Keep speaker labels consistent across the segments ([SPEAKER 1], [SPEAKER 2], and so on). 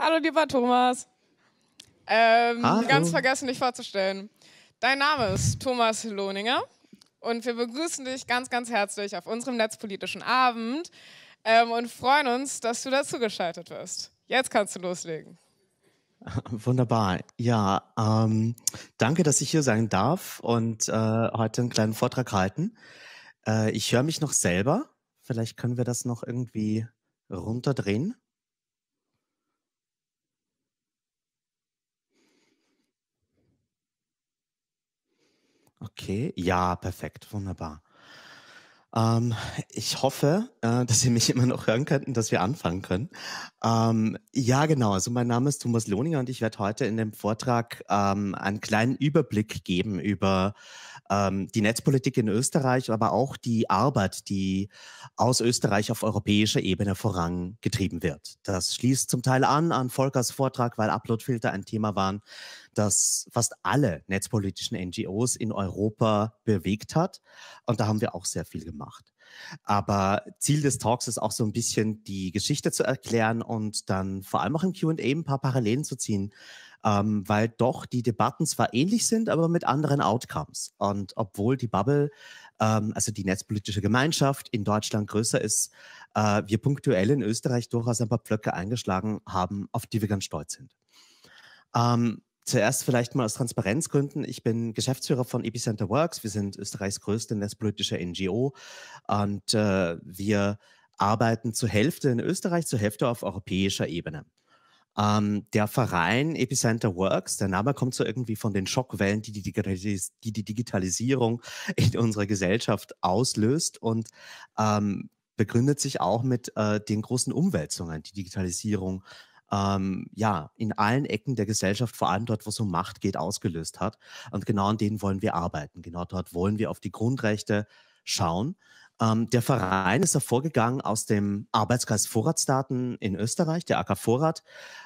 [SPEAKER 1] Hallo, lieber Thomas. Ähm, Hallo. Ganz vergessen, dich vorzustellen. Dein Name ist Thomas Lohninger und wir begrüßen dich ganz, ganz herzlich auf unserem netzpolitischen Abend ähm, und freuen uns, dass du dazugeschaltet wirst. Jetzt kannst du loslegen.
[SPEAKER 2] Wunderbar. Ja, ähm, danke, dass ich hier sein darf und äh, heute einen kleinen Vortrag halten. Äh, ich höre mich noch selber. Vielleicht können wir das noch irgendwie runterdrehen. Okay, ja, perfekt, wunderbar. Ähm, ich hoffe, äh, dass ihr mich immer noch hören könnt und dass wir anfangen können. Ähm, ja, genau. Also mein Name ist Thomas Lohninger und ich werde heute in dem Vortrag ähm, einen kleinen Überblick geben über ähm, die Netzpolitik in Österreich, aber auch die Arbeit, die aus Österreich auf europäischer Ebene vorangetrieben wird. Das schließt zum Teil an an Volkers Vortrag, weil Uploadfilter ein Thema waren, das fast alle netzpolitischen NGOs in Europa bewegt hat. Und da haben wir auch sehr viel gemacht macht. Aber Ziel des Talks ist auch so ein bisschen die Geschichte zu erklären und dann vor allem auch im QA ein paar Parallelen zu ziehen, ähm, weil doch die Debatten zwar ähnlich sind, aber mit anderen Outcomes. Und obwohl die Bubble, ähm, also die netzpolitische Gemeinschaft in Deutschland größer ist, äh, wir punktuell in Österreich durchaus ein paar Pflöcke eingeschlagen haben, auf die wir ganz stolz sind. Ähm, Zuerst vielleicht mal aus Transparenzgründen. Ich bin Geschäftsführer von Epicenter Works. Wir sind Österreichs größte netzpolitische NGO und äh, wir arbeiten zur Hälfte in Österreich, zur Hälfte auf europäischer Ebene. Ähm, der Verein Epicenter Works, der Name kommt so irgendwie von den Schockwellen, die die, Digitalis die, die Digitalisierung in unserer Gesellschaft auslöst und ähm, begründet sich auch mit äh, den großen Umwälzungen, die Digitalisierung ähm, ja, in allen Ecken der Gesellschaft, vor allem dort, wo es um Macht geht, ausgelöst hat. Und genau an denen wollen wir arbeiten. Genau dort wollen wir auf die Grundrechte schauen. Ähm, der Verein ist hervorgegangen aus dem Arbeitskreis Vorratsdaten in Österreich. Der AK Vorrat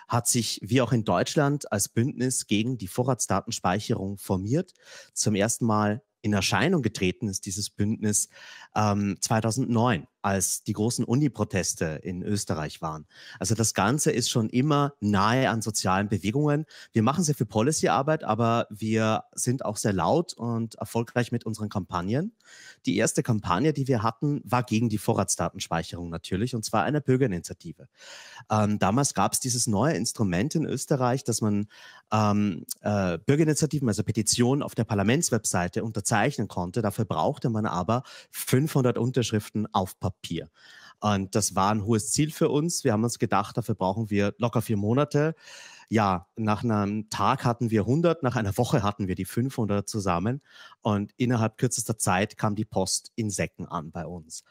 [SPEAKER 2] hat sich wie auch in Deutschland als Bündnis gegen die Vorratsdatenspeicherung formiert. Zum ersten Mal in Erscheinung getreten ist dieses Bündnis ähm, 2009 als die großen Uni-Proteste in Österreich waren. Also das Ganze ist schon immer nahe an sozialen Bewegungen. Wir machen sehr viel Policy-Arbeit, aber wir sind auch sehr laut und erfolgreich mit unseren Kampagnen. Die erste Kampagne, die wir hatten, war gegen die Vorratsdatenspeicherung natürlich, und zwar eine Bürgerinitiative. Ähm, damals gab es dieses neue Instrument in Österreich, dass man ähm, äh, Bürgerinitiativen, also Petitionen auf der Parlamentswebseite unterzeichnen konnte. Dafür brauchte man aber 500 Unterschriften auf Papier. Papier. Und das war ein hohes Ziel für uns. Wir haben uns gedacht, dafür brauchen wir locker vier Monate. Ja, nach einem Tag hatten wir 100, nach einer Woche hatten wir die 500 zusammen und innerhalb kürzester Zeit kam die Post in Säcken an bei uns.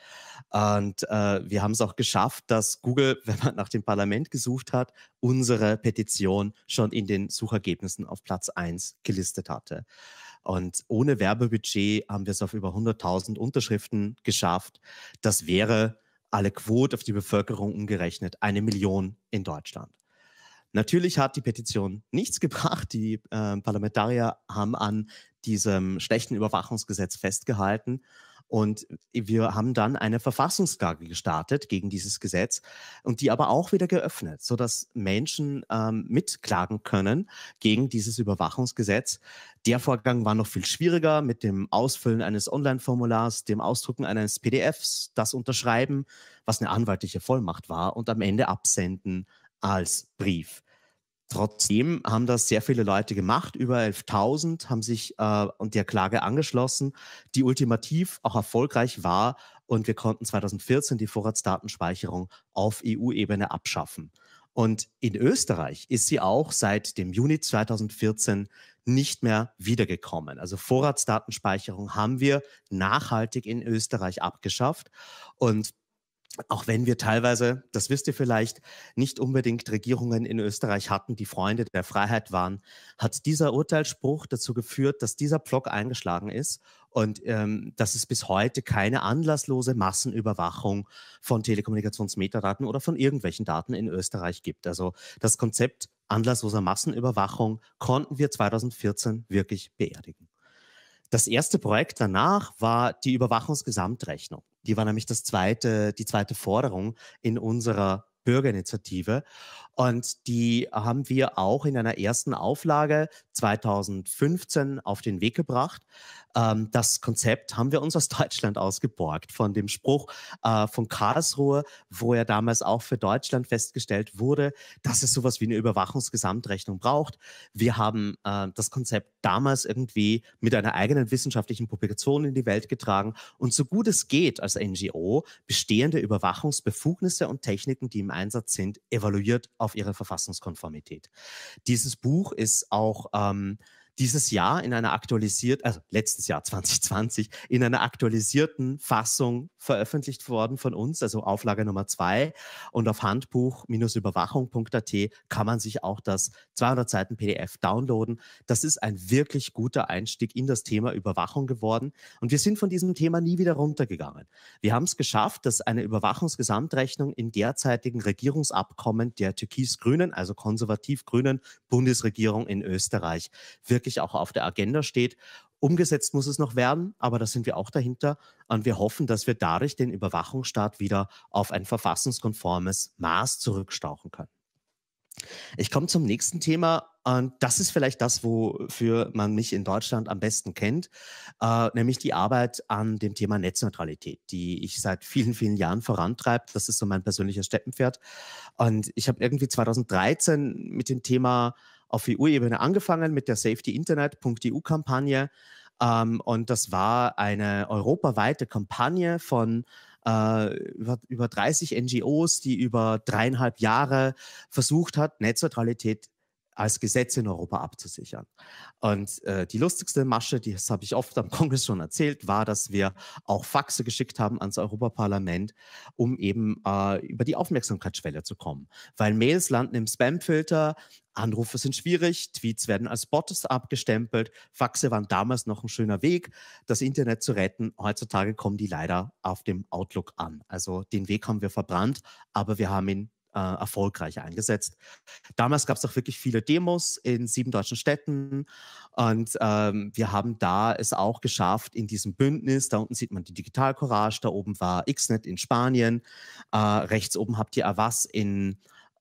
[SPEAKER 2] Und äh, wir haben es auch geschafft, dass Google, wenn man nach dem Parlament gesucht hat, unsere Petition schon in den Suchergebnissen auf Platz 1 gelistet hatte. Und ohne Werbebudget haben wir es auf über 100.000 Unterschriften geschafft. Das wäre alle Quote auf die Bevölkerung umgerechnet eine Million in Deutschland. Natürlich hat die Petition nichts gebracht. Die äh, Parlamentarier haben an diesem schlechten Überwachungsgesetz festgehalten und wir haben dann eine Verfassungsklage gestartet gegen dieses Gesetz und die aber auch wieder geöffnet, sodass Menschen ähm, mitklagen können gegen dieses Überwachungsgesetz. Der Vorgang war noch viel schwieriger mit dem Ausfüllen eines Online-Formulars, dem Ausdrucken eines PDFs, das Unterschreiben, was eine anwaltliche Vollmacht war und am Ende absenden als Brief. Trotzdem haben das sehr viele Leute gemacht, über 11.000 haben sich äh, und der Klage angeschlossen, die ultimativ auch erfolgreich war und wir konnten 2014 die Vorratsdatenspeicherung auf EU-Ebene abschaffen. Und in Österreich ist sie auch seit dem Juni 2014 nicht mehr wiedergekommen. Also Vorratsdatenspeicherung haben wir nachhaltig in Österreich abgeschafft und auch wenn wir teilweise, das wisst ihr vielleicht, nicht unbedingt Regierungen in Österreich hatten, die Freunde der Freiheit waren, hat dieser Urteilsspruch dazu geführt, dass dieser Block eingeschlagen ist und ähm, dass es bis heute keine anlasslose Massenüberwachung von Telekommunikationsmetadaten oder von irgendwelchen Daten in Österreich gibt. Also das Konzept anlassloser Massenüberwachung konnten wir 2014 wirklich beerdigen. Das erste Projekt danach war die Überwachungsgesamtrechnung. Die war nämlich das zweite, die zweite Forderung in unserer Bürgerinitiative. Und die haben wir auch in einer ersten Auflage 2015 auf den Weg gebracht. Ähm, das Konzept haben wir uns aus Deutschland ausgeborgt von dem Spruch äh, von Karlsruhe, wo ja damals auch für Deutschland festgestellt wurde, dass es sowas wie eine Überwachungsgesamtrechnung braucht. Wir haben äh, das Konzept damals irgendwie mit einer eigenen wissenschaftlichen Publikation in die Welt getragen und so gut es geht als NGO bestehende Überwachungsbefugnisse und Techniken, die im Einsatz sind, evaluiert auf auf ihre Verfassungskonformität. Dieses Buch ist auch ähm, dieses Jahr in einer aktualisierten, also letztes Jahr 2020, in einer aktualisierten Fassung veröffentlicht worden von uns, also Auflage Nummer zwei. Und auf handbuch-überwachung.at kann man sich auch das 200 Seiten PDF downloaden. Das ist ein wirklich guter Einstieg in das Thema Überwachung geworden. Und wir sind von diesem Thema nie wieder runtergegangen. Wir haben es geschafft, dass eine Überwachungsgesamtrechnung im derzeitigen Regierungsabkommen der türkis-grünen, also konservativ-grünen Bundesregierung in Österreich wirklich wirklich auch auf der Agenda steht. Umgesetzt muss es noch werden, aber da sind wir auch dahinter. Und wir hoffen, dass wir dadurch den Überwachungsstaat wieder auf ein verfassungskonformes Maß zurückstauchen können. Ich komme zum nächsten Thema und das ist vielleicht das, wofür man mich in Deutschland am besten kennt, äh, nämlich die Arbeit an dem Thema Netzneutralität, die ich seit vielen, vielen Jahren vorantreibe. Das ist so mein persönliches Steppenpferd. Und ich habe irgendwie 2013 mit dem Thema auf EU-Ebene angefangen mit der safetyinternet.eu-Kampagne. Ähm, und das war eine europaweite Kampagne von äh, über, über 30 NGOs, die über dreieinhalb Jahre versucht hat, Netzneutralität als Gesetz in Europa abzusichern. Und äh, die lustigste Masche, die, das habe ich oft am Kongress schon erzählt, war, dass wir auch Faxe geschickt haben ans Europaparlament, um eben äh, über die Aufmerksamkeitsschwelle zu kommen. Weil Mails landen im Spamfilter, Anrufe sind schwierig, Tweets werden als Bots abgestempelt, Faxe waren damals noch ein schöner Weg, das Internet zu retten. Heutzutage kommen die leider auf dem Outlook an. Also den Weg haben wir verbrannt, aber wir haben ihn äh, erfolgreich eingesetzt. Damals gab es auch wirklich viele Demos in sieben deutschen Städten und ähm, wir haben da es auch geschafft in diesem Bündnis. Da unten sieht man die Digital Courage, da oben war Xnet in Spanien, äh, rechts oben habt ihr Avas in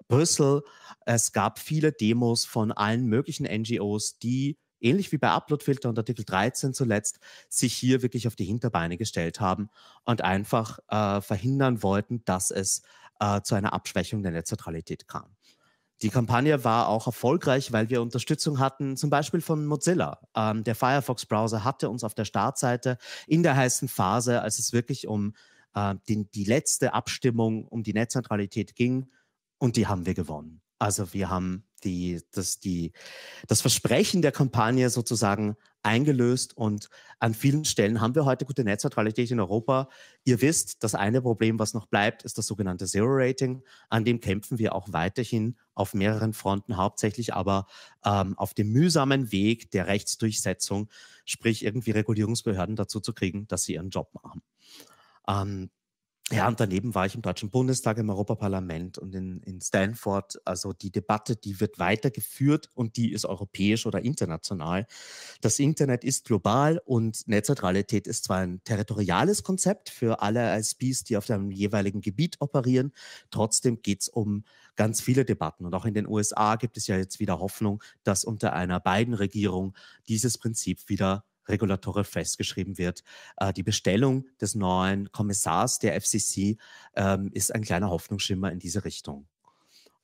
[SPEAKER 2] Brüssel. Es gab viele Demos von allen möglichen NGOs, die ähnlich wie bei Uploadfilter und Artikel 13 zuletzt, sich hier wirklich auf die Hinterbeine gestellt haben und einfach äh, verhindern wollten, dass es äh, zu einer Abschwächung der Netzneutralität kam. Die Kampagne war auch erfolgreich, weil wir Unterstützung hatten, zum Beispiel von Mozilla. Ähm, der Firefox-Browser hatte uns auf der Startseite in der heißen Phase, als es wirklich um äh, den, die letzte Abstimmung um die Netzneutralität ging, und die haben wir gewonnen. Also wir haben die, das, die, das Versprechen der Kampagne sozusagen eingelöst. Und an vielen Stellen haben wir heute gute Netzneutralität in Europa. Ihr wisst, das eine Problem, was noch bleibt, ist das sogenannte Zero-Rating. An dem kämpfen wir auch weiterhin auf mehreren Fronten, hauptsächlich aber ähm, auf dem mühsamen Weg der Rechtsdurchsetzung, sprich irgendwie Regulierungsbehörden dazu zu kriegen, dass sie ihren Job machen. Ähm, ja, und daneben war ich im Deutschen Bundestag, im Europaparlament und in, in Stanford. Also die Debatte, die wird weitergeführt und die ist europäisch oder international. Das Internet ist global und Netzneutralität ist zwar ein territoriales Konzept für alle ISPs, die auf dem jeweiligen Gebiet operieren. Trotzdem geht's um ganz viele Debatten. Und auch in den USA gibt es ja jetzt wieder Hoffnung, dass unter einer beiden Regierung dieses Prinzip wieder Regulatore festgeschrieben wird. Äh, die Bestellung des neuen Kommissars der FCC ähm, ist ein kleiner Hoffnungsschimmer in diese Richtung.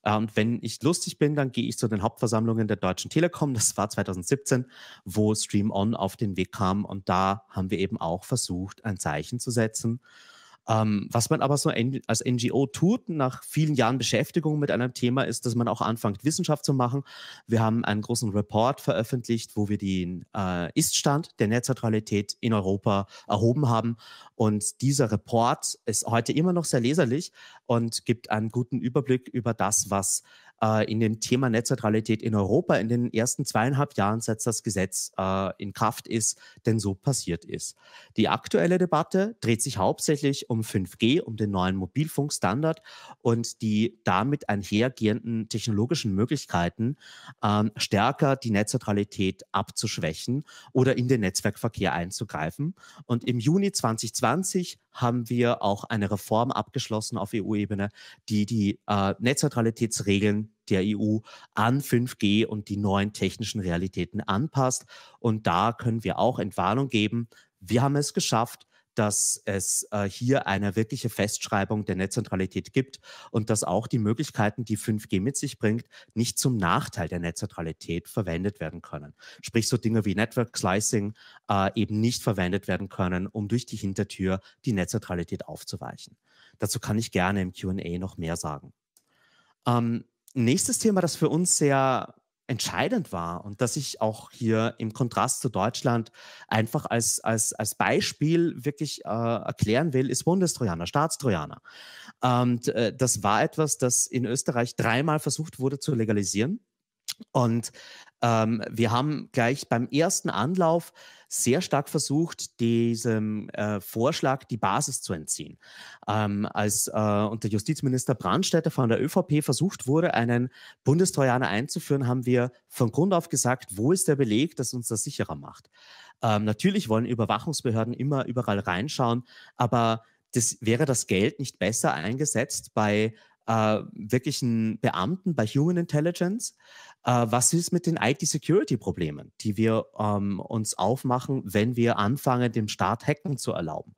[SPEAKER 2] Äh, und wenn ich lustig bin, dann gehe ich zu den Hauptversammlungen der Deutschen Telekom. Das war 2017, wo Stream On auf den Weg kam. Und da haben wir eben auch versucht, ein Zeichen zu setzen. Ähm, was man aber so als NGO tut, nach vielen Jahren Beschäftigung mit einem Thema, ist, dass man auch anfängt, Wissenschaft zu machen. Wir haben einen großen Report veröffentlicht, wo wir den äh, Iststand der Netzneutralität in Europa erhoben haben. Und dieser Report ist heute immer noch sehr leserlich und gibt einen guten Überblick über das, was äh, in dem Thema Netzneutralität in Europa in den ersten zweieinhalb Jahren, seit das Gesetz äh, in Kraft ist, denn so passiert ist. Die aktuelle Debatte dreht sich hauptsächlich um 5G, um den neuen Mobilfunkstandard und die damit einhergehenden technologischen Möglichkeiten, ähm, stärker die Netzneutralität abzuschwächen oder in den Netzwerkverkehr einzugreifen. Und im Juni 2020 haben wir auch eine Reform abgeschlossen auf EU-Ebene, die die äh, Netzneutralitätsregeln der EU an 5G und die neuen technischen Realitäten anpasst. Und da können wir auch Entwarnung geben. Wir haben es geschafft, dass es äh, hier eine wirkliche Festschreibung der Netzentralität gibt und dass auch die Möglichkeiten, die 5G mit sich bringt, nicht zum Nachteil der Netzentralität verwendet werden können. Sprich, so Dinge wie Network Slicing äh, eben nicht verwendet werden können, um durch die Hintertür die Netzentralität aufzuweichen. Dazu kann ich gerne im QA noch mehr sagen. Ähm, nächstes Thema, das für uns sehr entscheidend war und das ich auch hier im Kontrast zu Deutschland einfach als, als, als Beispiel wirklich äh, erklären will, ist Bundestrojaner, Staatstrojaner. Und ähm, äh, das war etwas, das in Österreich dreimal versucht wurde zu legalisieren. Und ähm, wir haben gleich beim ersten Anlauf sehr stark versucht, diesem äh, Vorschlag die Basis zu entziehen. Ähm, als äh, unter Justizminister Brandstätter von der ÖVP versucht wurde, einen Bundestrojaner einzuführen, haben wir von Grund auf gesagt, wo ist der Beleg, dass uns das sicherer macht. Ähm, natürlich wollen Überwachungsbehörden immer überall reinschauen, aber das, wäre das Geld nicht besser eingesetzt bei äh, wirklichen Beamten, bei Human Intelligence? äh, was ist mit den IT-Security-Problemen, die wir ähm, uns aufmachen, wenn wir anfangen, dem Staat Hacken zu erlauben.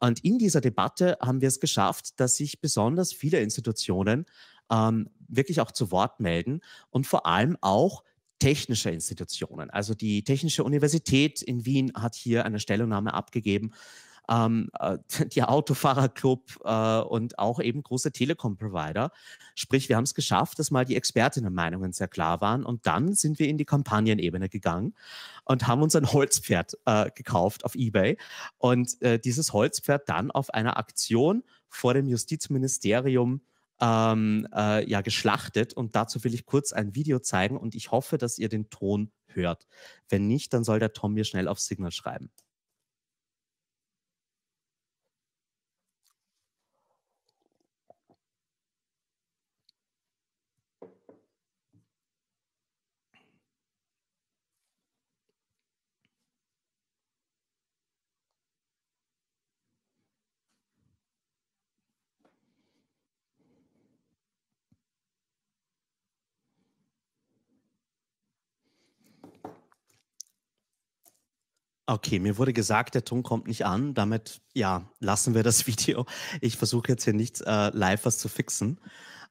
[SPEAKER 2] Und in dieser Debatte haben wir es geschafft, dass sich besonders viele Institutionen ähm, wirklich auch zu Wort melden und vor allem auch technische Institutionen. Also die Technische Universität in Wien hat hier eine Stellungnahme abgegeben, ähm, äh, die Autofahrerclub äh, und auch eben große Telekom-Provider. Sprich, wir haben es geschafft, dass mal die Expertinnenmeinungen sehr klar waren und dann sind wir in die Kampagnenebene gegangen und haben uns ein Holzpferd äh, gekauft auf eBay und äh, dieses Holzpferd dann auf einer Aktion vor dem Justizministerium ähm, äh, ja geschlachtet und dazu will ich kurz ein Video zeigen und ich hoffe, dass ihr den Ton hört. Wenn nicht, dann soll der Tom mir schnell auf Signal schreiben. Okay, mir wurde gesagt, der Ton kommt nicht an. Damit, ja, lassen wir das Video. Ich versuche jetzt hier nicht äh, live was zu fixen.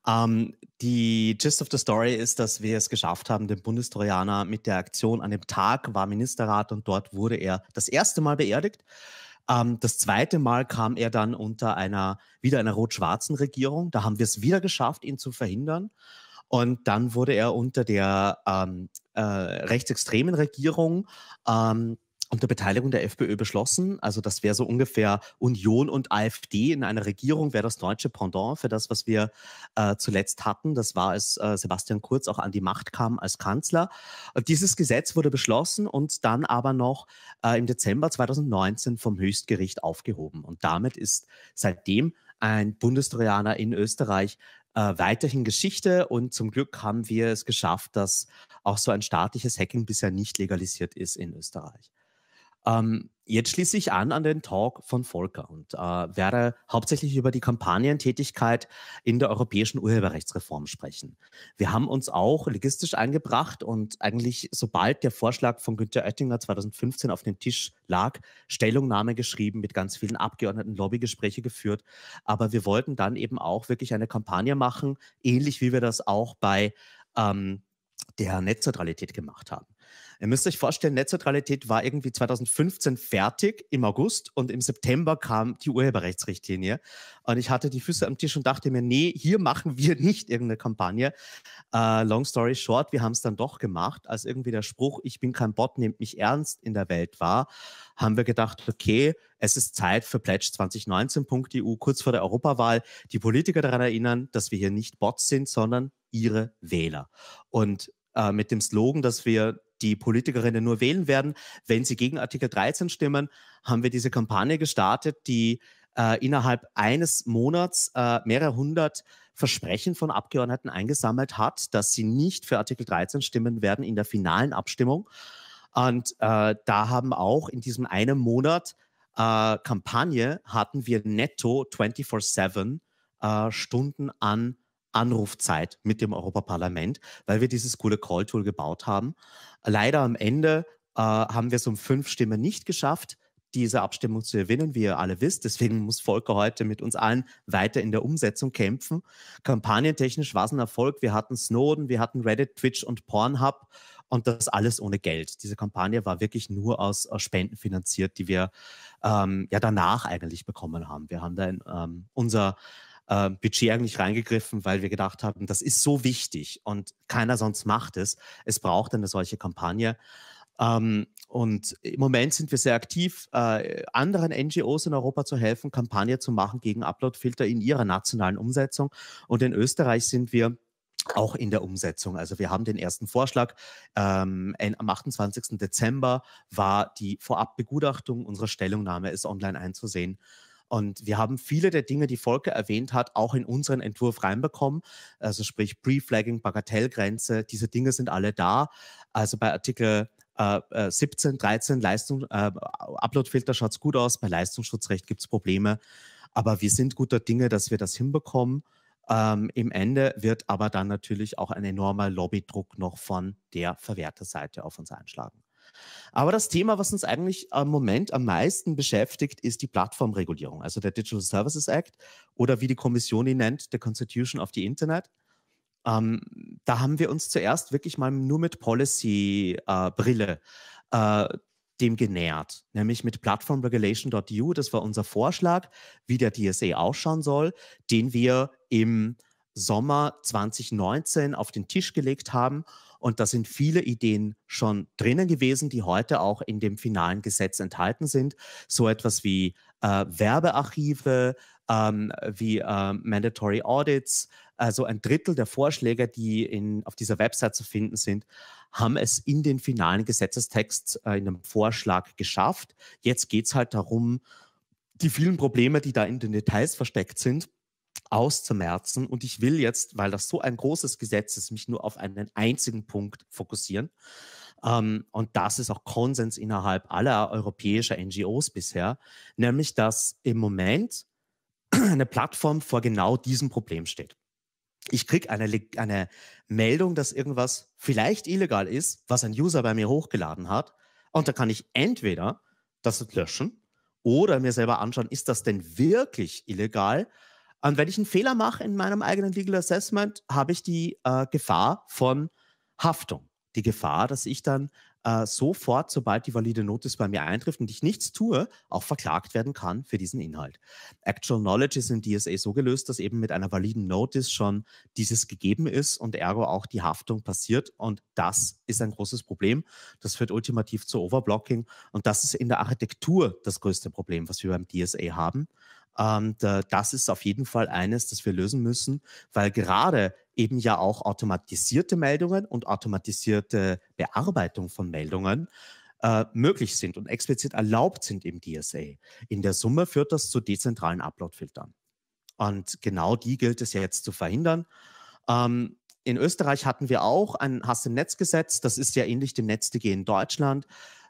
[SPEAKER 2] Ähm, die Gist of the Story ist, dass wir es geschafft haben, den Bundestrojaner mit der Aktion an dem Tag war Ministerrat und dort wurde er das erste Mal beerdigt. Ähm, das zweite Mal kam er dann unter einer, wieder einer rot-schwarzen Regierung. Da haben wir es wieder geschafft, ihn zu verhindern. Und dann wurde er unter der ähm, äh, rechtsextremen Regierung ähm, unter Beteiligung der FPÖ beschlossen. Also das wäre so ungefähr Union und AfD in einer Regierung, wäre das deutsche Pendant für das, was wir äh, zuletzt hatten. Das war, als äh, Sebastian Kurz auch an die Macht kam als Kanzler. Äh, dieses Gesetz wurde beschlossen und dann aber noch äh, im Dezember 2019 vom Höchstgericht aufgehoben. Und damit ist seitdem ein Bundestrojaner in Österreich äh, weiterhin Geschichte und zum Glück haben wir es geschafft, dass auch so ein staatliches Hacking bisher nicht legalisiert ist in Österreich. Ähm, jetzt schließe ich an an den Talk von Volker und äh, werde hauptsächlich über die Kampagnentätigkeit in der europäischen Urheberrechtsreform sprechen. Wir haben uns auch logistisch eingebracht und eigentlich sobald der Vorschlag von Günter Oettinger 2015 auf den Tisch lag, Stellungnahme geschrieben, mit ganz vielen Abgeordneten Lobbygespräche geführt. Aber wir wollten dann eben auch wirklich eine Kampagne machen, ähnlich wie wir das auch bei ähm, der Netzneutralität gemacht haben. Ihr müsst euch vorstellen, Netzneutralität war irgendwie 2015 fertig im August und im September kam die Urheberrechtsrichtlinie. Und ich hatte die Füße am Tisch und dachte mir, nee, hier machen wir nicht irgendeine Kampagne. Äh, long story short, wir haben es dann doch gemacht. Als irgendwie der Spruch, ich bin kein Bot, nehmt mich ernst in der Welt war, haben wir gedacht, okay, es ist Zeit für Pledge 2019.eu e kurz vor der Europawahl. Die Politiker daran erinnern, dass wir hier nicht Bots sind, sondern ihre Wähler. Und äh, mit dem Slogan, dass wir die Politikerinnen nur wählen werden, wenn sie gegen Artikel 13 stimmen, haben wir diese Kampagne gestartet, die äh, innerhalb eines Monats äh, mehrere hundert Versprechen von Abgeordneten eingesammelt hat, dass sie nicht für Artikel 13 stimmen werden in der finalen Abstimmung. Und äh, da haben auch in diesem einen Monat äh, Kampagne hatten wir netto 24-7 äh, Stunden an Anrufzeit mit dem Europaparlament, weil wir dieses coole Call-Tool gebaut haben. Leider am Ende äh, haben wir es um fünf Stimmen nicht geschafft, diese Abstimmung zu gewinnen, wie ihr alle wisst. Deswegen muss Volker heute mit uns allen weiter in der Umsetzung kämpfen. Kampagnentechnisch war es ein Erfolg. Wir hatten Snowden, wir hatten Reddit, Twitch und Pornhub und das alles ohne Geld. Diese Kampagne war wirklich nur aus, aus äh, Spenden finanziert, die wir ähm, ja danach eigentlich bekommen haben. Wir haben dann ähm, unser äh, Budget eigentlich reingegriffen, weil wir gedacht haben, das ist so wichtig und keiner sonst macht es. Es braucht eine solche Kampagne. Ähm, und im Moment sind wir sehr aktiv, äh, anderen NGOs in Europa zu helfen, Kampagne zu machen gegen Uploadfilter in ihrer nationalen Umsetzung. Und in Österreich sind wir auch in der Umsetzung. Also wir haben den ersten Vorschlag. Ähm, am 28. Dezember war die Vorabbegutachtung unserer Stellungnahme ist online einzusehen. Und wir haben viele der Dinge, die Volker erwähnt hat, auch in unseren Entwurf reinbekommen. Also sprich Pre-Flagging, Bagatellgrenze, diese Dinge sind alle da. Also bei Artikel äh, 17, 13 Leistung, äh, Uploadfilter schaut es gut aus, bei Leistungsschutzrecht gibt es Probleme. Aber wir sind guter Dinge, dass wir das hinbekommen. Ähm, Im Ende wird aber dann natürlich auch ein enormer Lobbydruck noch von der Verwerterseite auf uns einschlagen. Aber das Thema, was uns eigentlich im Moment am meisten beschäftigt, ist die Plattformregulierung, also der Digital Services Act oder wie die Kommission ihn nennt, der Constitution of the Internet. Ähm, da haben wir uns zuerst wirklich mal nur mit Policy-Brille äh, äh, dem genähert, nämlich mit plattformregulation.eu. Das war unser Vorschlag, wie der DSA ausschauen soll, den wir im Sommer 2019 auf den Tisch gelegt haben. Und da sind viele Ideen schon drinnen gewesen, die heute auch in dem finalen Gesetz enthalten sind. So etwas wie äh, Werbearchive, ähm, wie äh, Mandatory Audits. Also ein Drittel der Vorschläge, die in, auf dieser Website zu finden sind, haben es in den finalen Gesetzestext, äh, in einem Vorschlag geschafft. Jetzt geht es halt darum, die vielen Probleme, die da in den Details versteckt sind, auszumerzen. Und ich will jetzt, weil das so ein großes Gesetz ist, mich nur auf einen einzigen Punkt fokussieren. Ähm, und das ist auch Konsens innerhalb aller europäischer NGOs bisher, nämlich dass im Moment eine Plattform vor genau diesem Problem steht. Ich kriege eine, eine Meldung, dass irgendwas vielleicht illegal ist, was ein User bei mir hochgeladen hat. Und da kann ich entweder das löschen oder mir selber anschauen, ist das denn wirklich illegal? Und wenn ich einen Fehler mache in meinem eigenen Legal Assessment, habe ich die äh, Gefahr von Haftung. Die Gefahr, dass ich dann äh, sofort, sobald die valide Notice bei mir eintrifft und ich nichts tue, auch verklagt werden kann für diesen Inhalt. Actual Knowledge ist in DSA so gelöst, dass eben mit einer validen Notice schon dieses gegeben ist und ergo auch die Haftung passiert. Und das ist ein großes Problem. Das führt ultimativ zu Overblocking. Und das ist in der Architektur das größte Problem, was wir beim DSA haben. Und äh, das ist auf jeden Fall eines, das wir lösen müssen, weil gerade eben ja auch automatisierte Meldungen und automatisierte Bearbeitung von Meldungen äh, möglich sind und explizit erlaubt sind im DSA. In der Summe führt das zu dezentralen Uploadfiltern. Und genau die gilt es ja jetzt zu verhindern. Ähm, in Österreich hatten wir auch ein Hass im Netzgesetz. Das ist ja ähnlich dem NetzDG in Deutschland.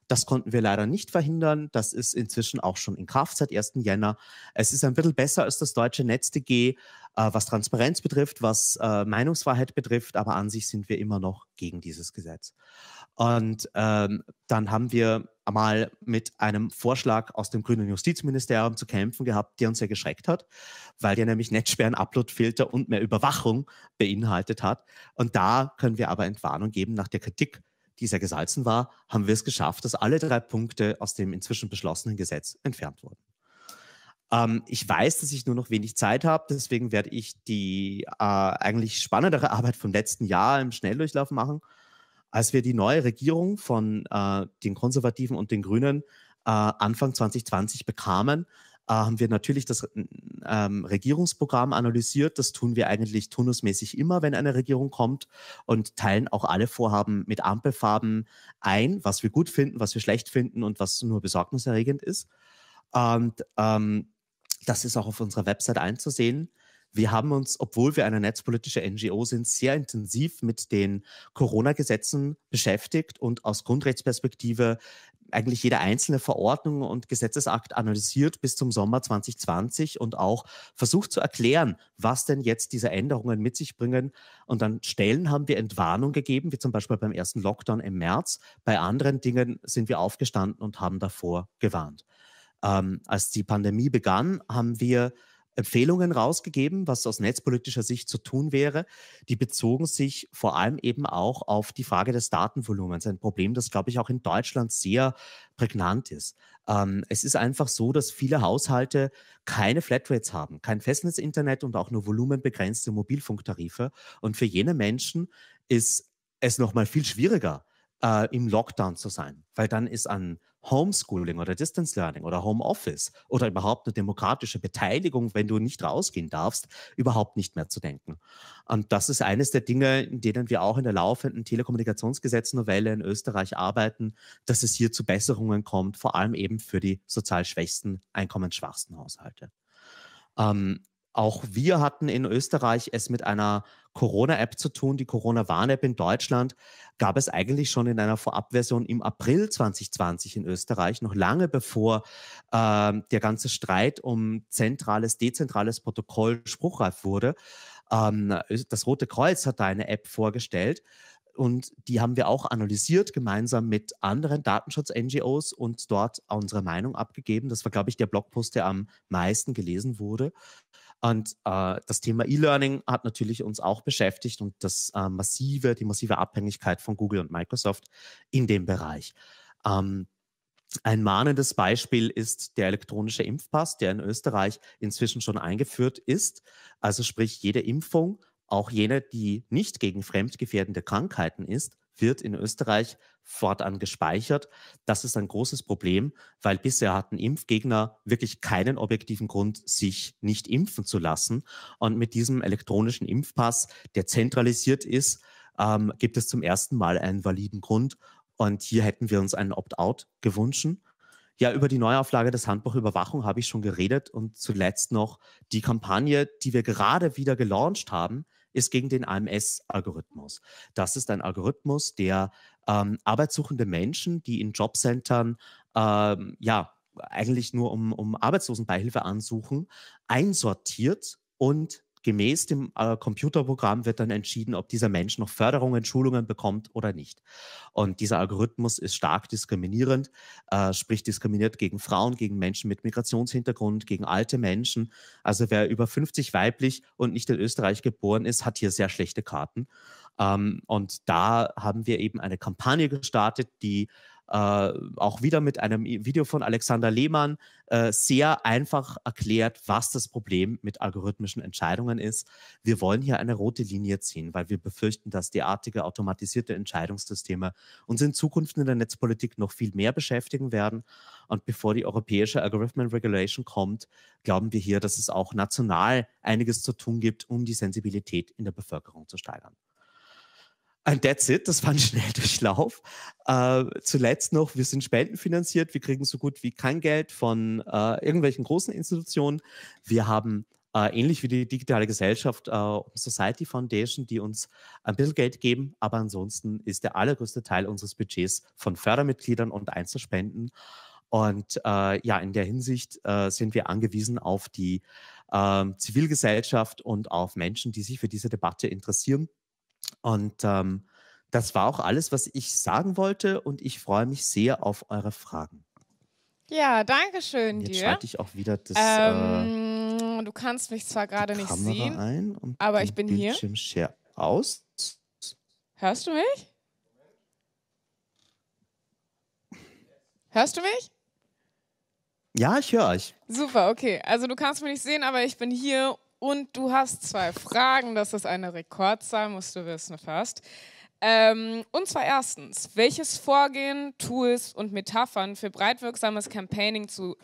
[SPEAKER 2] Das konnten wir leider nicht verhindern. Das ist inzwischen auch schon in Kraft seit 1. Jänner. Es ist ein bisschen besser als das deutsche NetzDG, äh, was Transparenz betrifft, was äh, Meinungsfreiheit betrifft, aber an sich sind wir immer noch gegen dieses Gesetz. Und ähm, dann haben wir mal mit einem Vorschlag aus dem grünen Justizministerium zu kämpfen gehabt, der uns sehr geschreckt hat, weil der nämlich Netzsperren, Uploadfilter und mehr Überwachung beinhaltet hat. Und da können wir aber Entwarnung geben nach der Kritik die sehr gesalzen war, haben wir es geschafft, dass alle drei Punkte aus dem inzwischen beschlossenen Gesetz entfernt wurden. Ähm, ich weiß, dass ich nur noch wenig Zeit habe, deswegen werde ich die äh, eigentlich spannendere Arbeit vom letzten Jahr im Schnelldurchlauf machen. Als wir die neue Regierung von äh, den Konservativen und den Grünen äh, Anfang 2020 bekamen, äh, haben wir natürlich das äh, ähm, Regierungsprogramm analysiert. Das tun wir eigentlich turnusmäßig immer, wenn eine Regierung kommt und teilen auch alle Vorhaben mit Ampelfarben ein, was wir gut finden, was wir schlecht finden und was nur besorgniserregend ist. Und ähm, das ist auch auf unserer Website einzusehen. Wir haben uns, obwohl wir eine netzpolitische NGO sind, sehr intensiv mit den Corona-Gesetzen beschäftigt und aus Grundrechtsperspektive eigentlich jede einzelne Verordnung und Gesetzesakt analysiert bis zum Sommer 2020 und auch versucht zu erklären, was denn jetzt diese Änderungen mit sich bringen. Und an Stellen haben wir Entwarnung gegeben, wie zum Beispiel beim ersten Lockdown im März. Bei anderen Dingen sind wir aufgestanden und haben davor gewarnt. Ähm, als die Pandemie begann, haben wir Empfehlungen rausgegeben, was aus netzpolitischer Sicht zu tun wäre. Die bezogen sich vor allem eben auch auf die Frage des Datenvolumens, ein Problem, das, glaube ich, auch in Deutschland sehr prägnant ist. Ähm, es ist einfach so, dass viele Haushalte keine Flatrates haben, kein Festnetzinternet und auch nur volumenbegrenzte Mobilfunktarife. Und für jene Menschen ist es nochmal viel schwieriger, äh, im Lockdown zu sein, weil dann ist an Homeschooling oder Distance Learning oder Homeoffice oder überhaupt eine demokratische Beteiligung, wenn du nicht rausgehen darfst, überhaupt nicht mehr zu denken. Und das ist eines der Dinge, in denen wir auch in der laufenden Telekommunikationsgesetznovelle in Österreich arbeiten, dass es hier zu Besserungen kommt, vor allem eben für die sozial schwächsten, einkommensschwachsten Haushalte. Ähm, auch wir hatten in Österreich es mit einer Corona-App zu tun. Die Corona-Warn-App in Deutschland gab es eigentlich schon in einer Vorabversion im April 2020 in Österreich, noch lange bevor äh, der ganze Streit um zentrales, dezentrales Protokoll spruchreif wurde. Ähm, das Rote Kreuz hat da eine App vorgestellt und die haben wir auch analysiert, gemeinsam mit anderen Datenschutz-NGOs und dort unsere Meinung abgegeben. Das war, glaube ich, der Blogpost, der am meisten gelesen wurde. Und äh, das Thema E-Learning hat natürlich uns auch beschäftigt und das äh, massive, die massive Abhängigkeit von Google und Microsoft in dem Bereich. Ähm, ein mahnendes Beispiel ist der elektronische Impfpass, der in Österreich inzwischen schon eingeführt ist. Also sprich, jede Impfung, auch jene, die nicht gegen fremdgefährdende Krankheiten ist, wird in Österreich fortan gespeichert. Das ist ein großes Problem, weil bisher hatten Impfgegner wirklich keinen objektiven Grund, sich nicht impfen zu lassen. Und mit diesem elektronischen Impfpass, der zentralisiert ist, ähm, gibt es zum ersten Mal einen validen Grund. Und hier hätten wir uns einen Opt-out gewünscht. Ja, über die Neuauflage des Handbuch Überwachung habe ich schon geredet und zuletzt noch die Kampagne, die wir gerade wieder gelauncht haben, ist gegen den AMS-Algorithmus. Das ist ein Algorithmus, der ähm, arbeitssuchende Menschen, die in Jobcentern ähm, ja eigentlich nur um, um Arbeitslosenbeihilfe ansuchen, einsortiert und Gemäß dem äh, Computerprogramm wird dann entschieden, ob dieser Mensch noch Förderungen, Schulungen bekommt oder nicht. Und dieser Algorithmus ist stark diskriminierend, äh, sprich diskriminiert gegen Frauen, gegen Menschen mit Migrationshintergrund, gegen alte Menschen. Also wer über 50 weiblich und nicht in Österreich geboren ist, hat hier sehr schlechte Karten. Ähm, und da haben wir eben eine Kampagne gestartet, die äh, auch wieder mit einem Video von Alexander Lehmann äh, sehr einfach erklärt, was das Problem mit algorithmischen Entscheidungen ist. Wir wollen hier eine rote Linie ziehen, weil wir befürchten, dass derartige automatisierte Entscheidungssysteme uns in Zukunft in der Netzpolitik noch viel mehr beschäftigen werden. Und bevor die europäische Algorithmen Regulation kommt, glauben wir hier, dass es auch national einiges zu tun gibt, um die Sensibilität in der Bevölkerung zu steigern. And that's it, das war ein Schnelldurchlauf. Äh, zuletzt noch, wir sind spendenfinanziert, wir kriegen so gut wie kein Geld von äh, irgendwelchen großen Institutionen. Wir haben äh, ähnlich wie die digitale Gesellschaft Open äh, Society Foundation, die uns ein bisschen Geld geben, aber ansonsten ist der allergrößte Teil unseres Budgets von Fördermitgliedern und Einzelspenden. Und äh, ja, in der Hinsicht äh, sind wir angewiesen auf die Zivilgesellschaft und auf Menschen, die sich für diese Debatte interessieren und ähm, das war auch alles, was ich sagen wollte. Und ich freue mich sehr auf eure Fragen.
[SPEAKER 1] Ja, danke schön Jetzt dir. Jetzt schalte ich auch wieder das. Ähm, äh, du kannst mich zwar gerade nicht Kamera sehen, ein aber ich bin Bildschirm
[SPEAKER 2] hier. aus.
[SPEAKER 1] Hörst du mich? Hörst du mich?
[SPEAKER 2] Ja, ich höre euch.
[SPEAKER 1] Super, okay. Also du kannst mich nicht sehen, aber ich bin hier und du hast zwei Fragen, das ist eine Rekordzahl, musst du wissen fast. Ähm, und zwar erstens, welches Vorgehen, Tools und Metaphern für breitwirksames Campaigning zu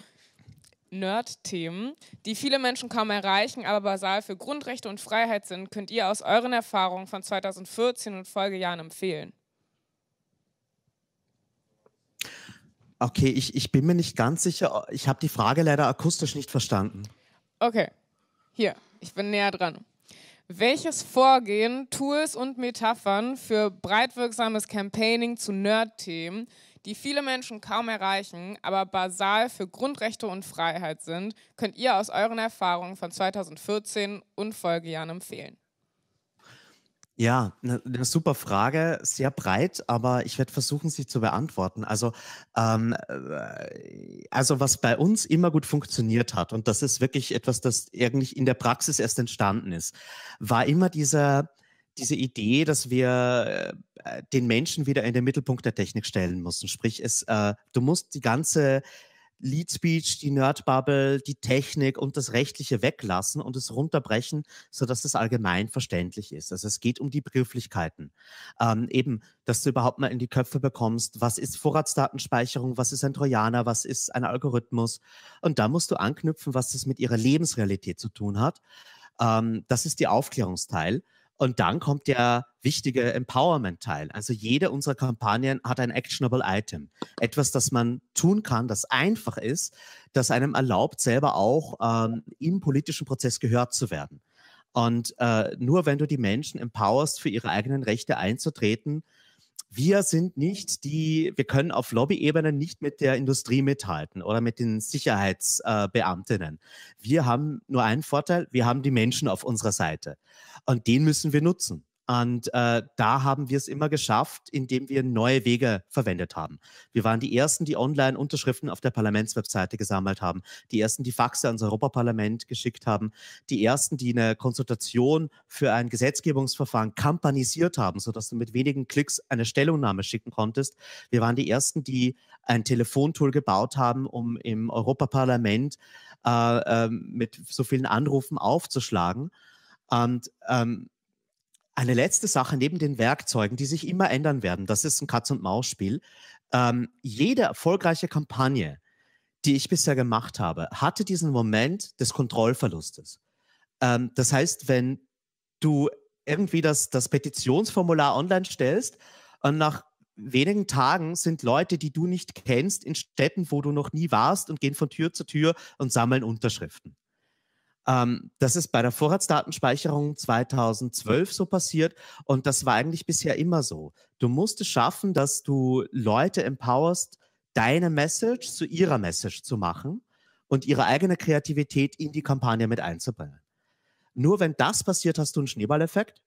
[SPEAKER 1] Nerd-Themen, die viele Menschen kaum erreichen, aber basal für Grundrechte und Freiheit sind, könnt ihr aus euren Erfahrungen von 2014 und Folgejahren empfehlen?
[SPEAKER 2] Okay, ich, ich bin mir nicht ganz sicher. Ich habe die Frage leider akustisch nicht verstanden.
[SPEAKER 1] Okay. Hier, ich bin näher dran. Welches Vorgehen, Tools und Metaphern für breitwirksames Campaigning zu Nerd-Themen, die viele Menschen kaum erreichen, aber basal für Grundrechte und Freiheit sind, könnt ihr aus euren Erfahrungen von 2014 und Folgejahren empfehlen?
[SPEAKER 2] Ja, eine, eine super Frage, sehr breit, aber ich werde versuchen, sie zu beantworten. Also, ähm, äh, also was bei uns immer gut funktioniert hat, und das ist wirklich etwas, das eigentlich in der Praxis erst entstanden ist, war immer dieser, diese Idee, dass wir äh, den Menschen wieder in den Mittelpunkt der Technik stellen mussten. Sprich, es, äh, du musst die ganze Lead Speech, die Nerdbubble, die Technik und das Rechtliche weglassen und es runterbrechen, sodass es allgemein verständlich ist. Also es geht um die Begrifflichkeiten. Ähm, eben, dass du überhaupt mal in die Köpfe bekommst, was ist Vorratsdatenspeicherung, was ist ein Trojaner, was ist ein Algorithmus. Und da musst du anknüpfen, was das mit ihrer Lebensrealität zu tun hat. Ähm, das ist die Aufklärungsteil. Und dann kommt der wichtige Empowerment-Teil. Also jede unserer Kampagnen hat ein actionable Item. Etwas, das man tun kann, das einfach ist, das einem erlaubt, selber auch ähm, im politischen Prozess gehört zu werden. Und äh, nur wenn du die Menschen empowerst, für ihre eigenen Rechte einzutreten, wir sind nicht die, wir können auf Lobbyebene nicht mit der Industrie mithalten oder mit den Sicherheitsbeamtinnen. wir haben nur einen Vorteil, wir haben die Menschen auf unserer Seite und den müssen wir nutzen. Und äh, da haben wir es immer geschafft, indem wir neue Wege verwendet haben. Wir waren die Ersten, die online Unterschriften auf der Parlamentswebseite gesammelt haben, die Ersten, die Faxe ans Europaparlament geschickt haben, die Ersten, die eine Konsultation für ein Gesetzgebungsverfahren kampanisiert haben, sodass du mit wenigen Klicks eine Stellungnahme schicken konntest. Wir waren die Ersten, die ein Telefontool gebaut haben, um im Europaparlament äh, äh, mit so vielen Anrufen aufzuschlagen. Und ähm, eine letzte Sache neben den Werkzeugen, die sich immer ändern werden, das ist ein Katz-und-Maus-Spiel. Ähm, jede erfolgreiche Kampagne, die ich bisher gemacht habe, hatte diesen Moment des Kontrollverlustes. Ähm, das heißt, wenn du irgendwie das, das Petitionsformular online stellst und nach wenigen Tagen sind Leute, die du nicht kennst, in Städten, wo du noch nie warst und gehen von Tür zu Tür und sammeln Unterschriften. Ähm, das ist bei der Vorratsdatenspeicherung 2012 so passiert und das war eigentlich bisher immer so. Du musst es schaffen, dass du Leute empowerst, deine Message zu ihrer Message zu machen und ihre eigene Kreativität in die Kampagne mit einzubringen. Nur wenn das passiert, hast du einen Schneeballeffekt.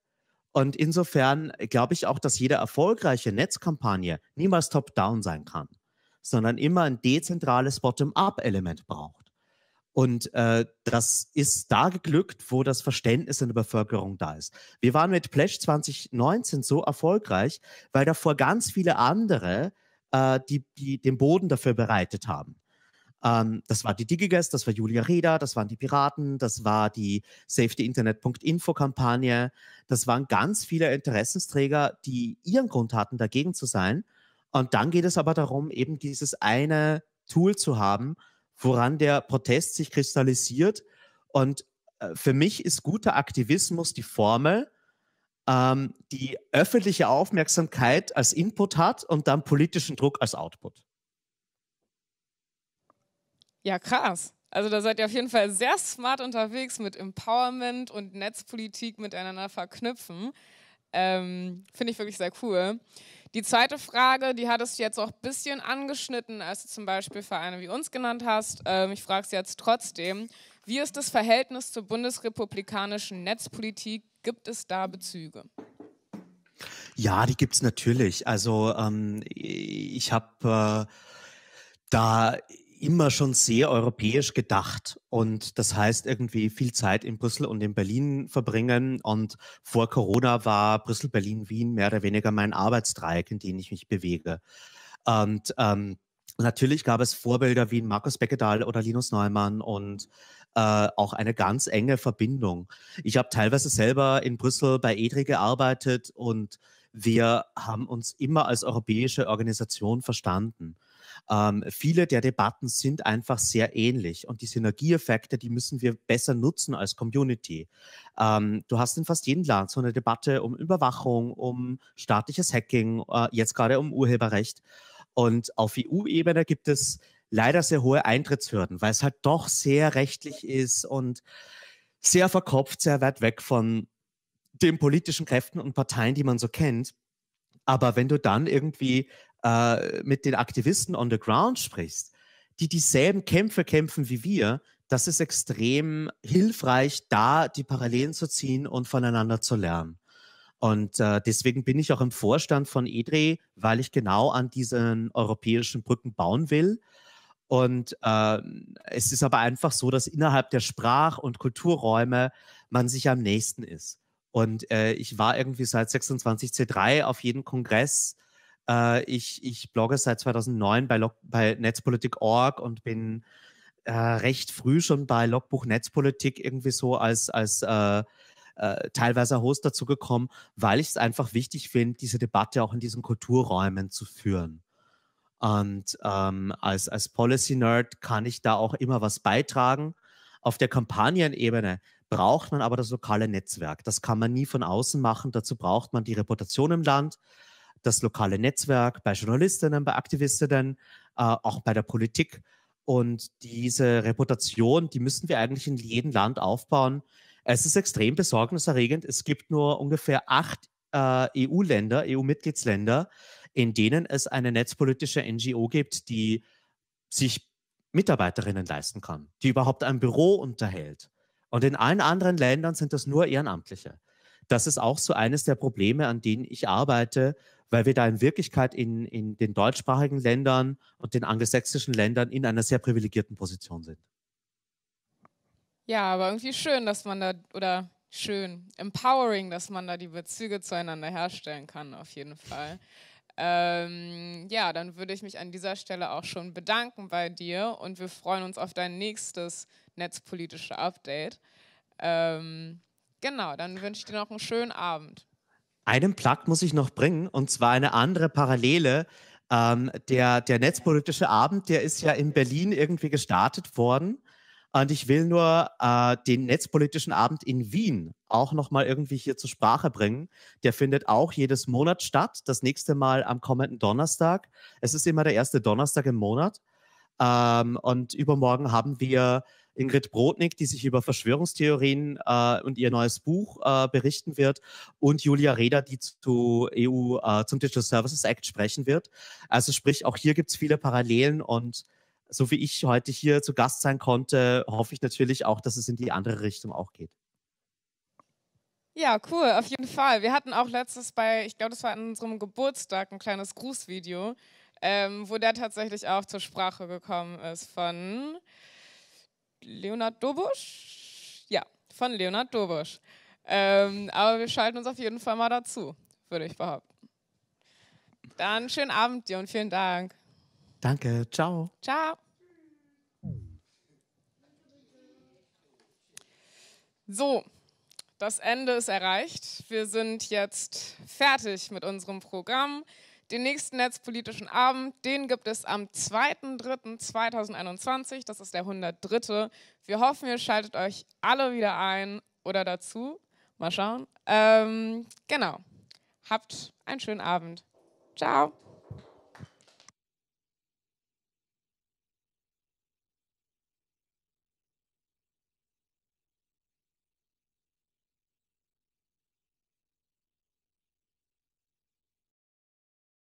[SPEAKER 2] Und insofern glaube ich auch, dass jede erfolgreiche Netzkampagne niemals top-down sein kann, sondern immer ein dezentrales Bottom-up-Element braucht. Und äh, das ist da geglückt, wo das Verständnis in der Bevölkerung da ist. Wir waren mit Pledge 2019 so erfolgreich, weil davor ganz viele andere, äh, die, die den Boden dafür bereitet haben. Ähm, das war die DigiGuest, das war Julia Reda, das waren die Piraten, das war die SafetyInternet.info-Kampagne. Das waren ganz viele Interessenträger, die ihren Grund hatten, dagegen zu sein. Und dann geht es aber darum, eben dieses eine Tool zu haben, woran der Protest sich kristallisiert. Und äh, für mich ist guter Aktivismus die Formel, ähm, die öffentliche Aufmerksamkeit als Input hat und dann politischen Druck als Output.
[SPEAKER 1] Ja, krass. Also da seid ihr auf jeden Fall sehr smart unterwegs mit Empowerment und Netzpolitik miteinander verknüpfen. Ähm, Finde ich wirklich sehr cool. Die zweite Frage, die hattest du jetzt auch ein bisschen angeschnitten, als du zum Beispiel Vereine wie uns genannt hast. Ähm, ich frage es jetzt trotzdem. Wie ist das Verhältnis zur bundesrepublikanischen Netzpolitik? Gibt es da Bezüge?
[SPEAKER 2] Ja, die gibt es natürlich. Also ähm, ich habe äh, da immer schon sehr europäisch gedacht. Und das heißt irgendwie viel Zeit in Brüssel und in Berlin verbringen. Und vor Corona war Brüssel, Berlin, Wien mehr oder weniger mein Arbeitsdreieck, in dem ich mich bewege. Und ähm, natürlich gab es Vorbilder wie Markus Beckedahl oder Linus Neumann und äh, auch eine ganz enge Verbindung. Ich habe teilweise selber in Brüssel bei EDRI gearbeitet und wir haben uns immer als europäische Organisation verstanden. Ähm, viele der Debatten sind einfach sehr ähnlich und die Synergieeffekte, die müssen wir besser nutzen als Community. Ähm, du hast in fast jedem Land so eine Debatte um Überwachung, um staatliches Hacking, äh, jetzt gerade um Urheberrecht. Und auf EU-Ebene gibt es leider sehr hohe Eintrittshürden, weil es halt doch sehr rechtlich ist und sehr verkopft, sehr weit weg von den politischen Kräften und Parteien, die man so kennt. Aber wenn du dann irgendwie äh, mit den Aktivisten on the ground sprichst, die dieselben Kämpfe kämpfen wie wir, das ist extrem hilfreich, da die Parallelen zu ziehen und voneinander zu lernen. Und äh, deswegen bin ich auch im Vorstand von EDRE, weil ich genau an diesen europäischen Brücken bauen will. Und äh, es ist aber einfach so, dass innerhalb der Sprach- und Kulturräume man sich am nächsten ist. Und äh, ich war irgendwie seit 26C3 auf jedem Kongress äh, ich, ich blogge seit 2009 bei, Log bei Netzpolitik.org und bin äh, recht früh schon bei Logbuch Netzpolitik irgendwie so als, als äh, äh, teilweise Host dazu gekommen, weil ich es einfach wichtig finde, diese Debatte auch in diesen Kulturräumen zu führen. Und ähm, als, als Policy-Nerd kann ich da auch immer was beitragen. Auf der Kampagnenebene braucht man aber das lokale Netzwerk. Das kann man nie von außen machen. Dazu braucht man die Reputation im Land das lokale Netzwerk, bei Journalistinnen, bei Aktivistinnen, äh, auch bei der Politik. Und diese Reputation, die müssen wir eigentlich in jedem Land aufbauen. Es ist extrem besorgniserregend. Es gibt nur ungefähr acht äh, EU-Länder, EU-Mitgliedsländer, in denen es eine netzpolitische NGO gibt, die sich Mitarbeiterinnen leisten kann, die überhaupt ein Büro unterhält. Und in allen anderen Ländern sind das nur Ehrenamtliche. Das ist auch so eines der Probleme, an denen ich arbeite, weil wir da in Wirklichkeit in, in den deutschsprachigen Ländern und den angelsächsischen Ländern in einer sehr privilegierten Position sind.
[SPEAKER 1] Ja, aber irgendwie schön, dass man da, oder schön, empowering, dass man da die Bezüge zueinander herstellen kann, auf jeden Fall. Ähm, ja, dann würde ich mich an dieser Stelle auch schon bedanken bei dir und wir freuen uns auf dein nächstes netzpolitische Update. Ähm, genau, dann wünsche ich dir noch einen schönen Abend
[SPEAKER 2] einen Plug muss ich noch bringen, und zwar eine andere Parallele. Ähm, der, der netzpolitische Abend, der ist ja in Berlin irgendwie gestartet worden. Und ich will nur äh, den netzpolitischen Abend in Wien auch nochmal irgendwie hier zur Sprache bringen. Der findet auch jedes Monat statt, das nächste Mal am kommenden Donnerstag. Es ist immer der erste Donnerstag im Monat. Ähm, und übermorgen haben wir Ingrid Brodnik, die sich über Verschwörungstheorien äh, und ihr neues Buch äh, berichten wird, und Julia Reda, die zu EU, äh, zum Digital Services Act sprechen wird. Also sprich, auch hier gibt es viele Parallelen und so wie ich heute hier zu Gast sein konnte, hoffe ich natürlich auch, dass es in die andere Richtung auch geht.
[SPEAKER 1] Ja, cool, auf jeden Fall. Wir hatten auch letztes bei, ich glaube, das war an unserem Geburtstag, ein kleines Grußvideo, ähm, wo der tatsächlich auch zur Sprache gekommen ist von Leonard Dobusch? Ja, von Leonard Dobusch. Ähm, aber wir schalten uns auf jeden Fall mal dazu, würde ich behaupten. Dann schönen Abend dir und vielen Dank.
[SPEAKER 2] Danke, ciao.
[SPEAKER 1] Ciao. So, das Ende ist erreicht. Wir sind jetzt fertig mit unserem Programm den nächsten netzpolitischen Abend. Den gibt es am 2.3.2021. Das ist der 103. Wir hoffen, ihr schaltet euch alle wieder ein oder dazu. Mal schauen. Ähm, genau. Habt einen schönen Abend. Ciao.